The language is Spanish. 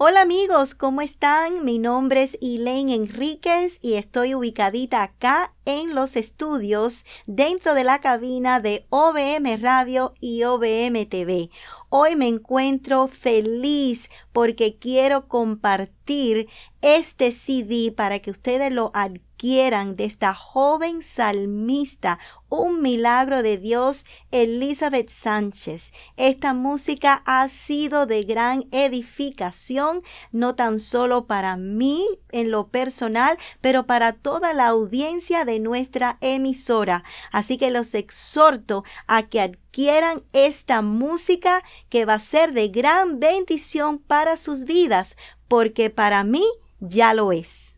Hola amigos, ¿cómo están? Mi nombre es Elaine Enríquez y estoy ubicadita acá en los estudios dentro de la cabina de OBM Radio y OBM TV. Hoy me encuentro feliz porque quiero compartir este CD para que ustedes lo adquieran quieran de esta joven salmista, un milagro de Dios, Elizabeth Sánchez. Esta música ha sido de gran edificación, no tan solo para mí en lo personal, pero para toda la audiencia de nuestra emisora. Así que los exhorto a que adquieran esta música que va a ser de gran bendición para sus vidas, porque para mí ya lo es.